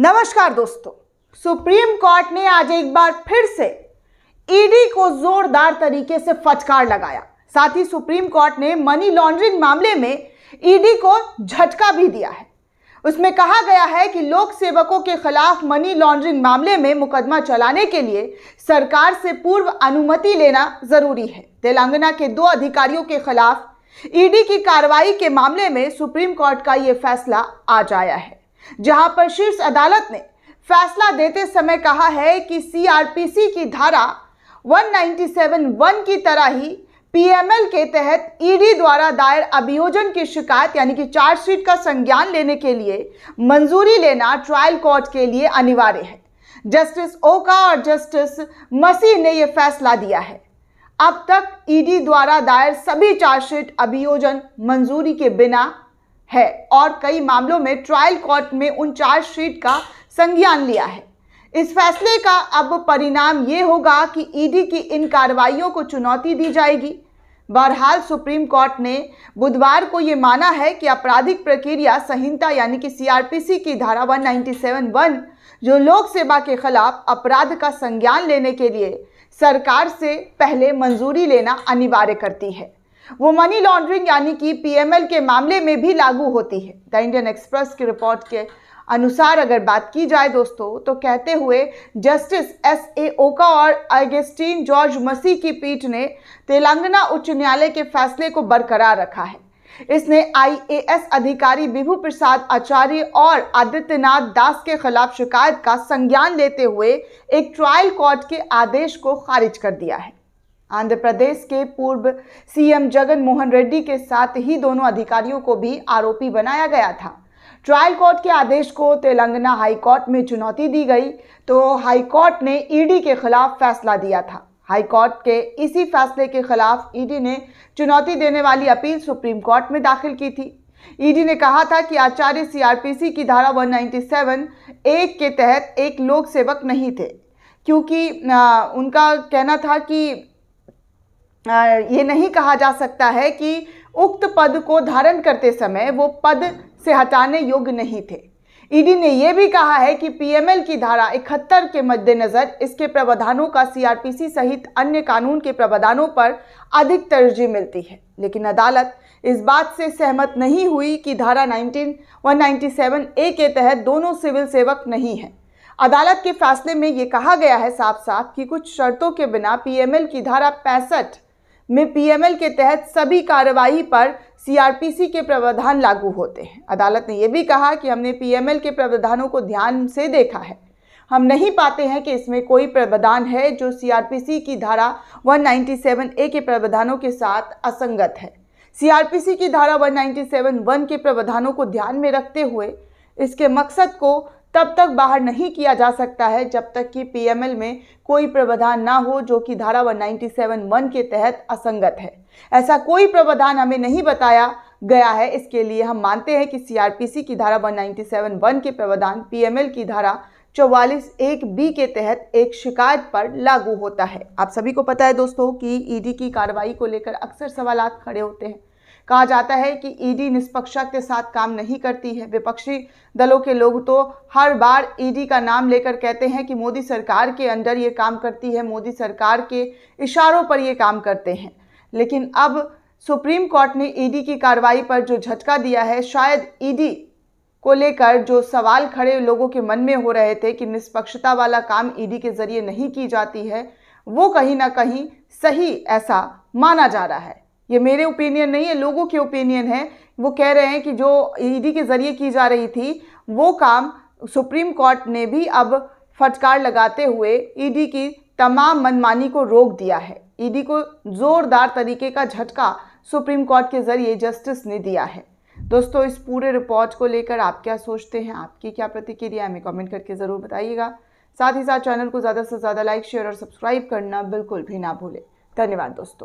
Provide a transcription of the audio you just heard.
नमस्कार दोस्तों supreme Court ने आज एक बार फिर से ईडी e को जोरदार तरीके से फटकार लगाया साथ ही सुप्रीम कोर्ट ने मनी लॉन्ड्रिंग मामले में ईडी e को झटका भी दिया है उसमें कहा गया है कि लोक सेवकों के खिलाफ मनी लॉन्ड्रिंग मामले में मुकदमा चलाने के लिए सरकार से पूर्व अनुमति लेना जरूरी है तेलंगाना के दो अधिकारियों के खिलाफ ईडी e की कार्रवाई के मामले में सुप्रीम कोर्ट का ये फैसला आ जाया है जहां पर शीर्ष अदालत ने फैसला देते समय कहा है कि सीआरपीसी की धारा 1971 की तरह ही पीएमएल के तहत ईडी e द्वारा दायर अभियोजन की शिकायत यानी कि चार्जशीट का संज्ञान लेने के लिए मंजूरी लेना ट्रायल कोर्ट के लिए अनिवार्य है जस्टिस ओका और जस्टिस मसीह ने यह फैसला दिया है अब तक ईडी e द्वारा दायर सभी चार्जशीट अभियोजन मंजूरी के बिना है और कई मामलों में ट्रायल कोर्ट में उन चार्जशीट का संज्ञान लिया है इस फैसले का अब परिणाम ये होगा कि ईडी e की इन कार्रवाइयों को चुनौती दी जाएगी बहरहाल सुप्रीम कोर्ट ने बुधवार को ये माना है कि आपराधिक प्रक्रिया संहिता यानी कि सीआरपीसी की धारा 197 वन जो लोक सेवा के खिलाफ अपराध का संज्ञान लेने के लिए सरकार से पहले मंजूरी लेना अनिवार्य करती है वो मनी लॉन्ड्रिंग यानी कि पीएमएल के मामले में भी लागू होती है द इंडियन एक्सप्रेस की रिपोर्ट के अनुसार अगर बात की जाए दोस्तों तो कहते हुए जस्टिस एस ए ओका और अगेस्टीन जॉर्ज मसी की पीठ ने तेलंगाना उच्च न्यायालय के फैसले को बरकरार रखा है इसने आईएएस अधिकारी विभु प्रसाद आचार्य और आदित्यनाथ दास के खिलाफ शिकायत का संज्ञान लेते हुए एक ट्रायल कोर्ट के आदेश को खारिज कर दिया है आंध्र प्रदेश के पूर्व सीएम जगन मोहन रेड्डी के साथ ही दोनों अधिकारियों को भी आरोपी बनाया गया था ट्रायल कोर्ट के आदेश को तेलंगाना हाईकोर्ट में चुनौती दी गई तो हाईकोर्ट ने ईडी के खिलाफ फैसला दिया था हाईकोर्ट के इसी फैसले के खिलाफ ईडी ने चुनौती देने वाली अपील सुप्रीम कोर्ट में दाखिल की थी ईडी ने कहा था कि आचार्य सीआरपीसी की धारा 197 एक के तहत एक लोक सेवक नहीं थे क्योंकि उनका कहना था कि ये नहीं कहा जा सकता है कि उक्त पद को धारण करते समय वो पद से हटाने योग्य नहीं थे ईडी ने यह भी कहा है कि पीएमएल की धारा इकहत्तर के मद्देनज़र इसके प्रावधानों का सीआरपीसी सहित अन्य कानून के प्रावधानों पर अधिक तरजीह मिलती है लेकिन अदालत इस बात से सहमत नहीं हुई कि धारा 19 197 ए के तहत दोनों सिविल सेवक नहीं हैं अदालत के फैसले में ये कहा गया है साफ साफ कि कुछ शर्तों के बिना पीएमएल की धारा पैंसठ में पीएमएल के तहत सभी कार्रवाई पर सीआरपीसी के प्रावधान लागू होते हैं अदालत ने यह भी कहा कि हमने पीएमएल के प्रावधानों को ध्यान से देखा है हम नहीं पाते हैं कि इसमें कोई प्रावधान है जो सीआरपीसी की धारा 197 ए के प्रावधानों के साथ असंगत है सीआरपीसी की धारा 197 वन के प्रावधानों को ध्यान में रखते हुए इसके मकसद को तब तक बाहर नहीं किया जा सकता है जब तक कि पीएमएल में कोई प्रावधान ना हो जो कि धारा वन वन के तहत असंगत है ऐसा कोई प्रावधान हमें नहीं बताया गया है इसके लिए हम मानते हैं कि सीआरपीसी की धारा वन वन के प्रावधान पीएमएल की धारा चौवालीस एक बी के तहत एक शिकायत पर लागू होता है आप सभी को पता है दोस्तों कि ईडी की कार्रवाई को लेकर अक्सर सवाल खड़े होते हैं कहा जाता है कि ईडी e निष्पक्षता के साथ काम नहीं करती है विपक्षी दलों के लोग तो हर बार ईडी e का नाम लेकर कहते हैं कि मोदी सरकार के अंडर ये काम करती है मोदी सरकार के इशारों पर ये काम करते हैं लेकिन अब सुप्रीम कोर्ट ने ईडी e की कार्रवाई पर जो झटका दिया है शायद ईडी को लेकर जो सवाल खड़े लोगों के मन में हो रहे थे कि निष्पक्षता वाला काम ईडी के जरिए नहीं की जाती है वो कहीं ना कहीं सही ऐसा माना जा रहा है ये मेरे ओपिनियन नहीं है लोगों के ओपिनियन है वो कह रहे हैं कि जो ईडी e के ज़रिए की जा रही थी वो काम सुप्रीम कोर्ट ने भी अब फटकार लगाते हुए ईडी e की तमाम मनमानी को रोक दिया है ईडी e को ज़ोरदार तरीके का झटका सुप्रीम कोर्ट के ज़रिए जस्टिस ने दिया है दोस्तों इस पूरे रिपोर्ट को लेकर आप क्या सोचते हैं आपकी क्या प्रतिक्रिया हमें कमेंट करके ज़रूर बताइएगा साथ ही साथ चैनल को ज़्यादा से ज़्यादा लाइक शेयर और सब्सक्राइब करना बिल्कुल भी ना भूलें धन्यवाद दोस्तों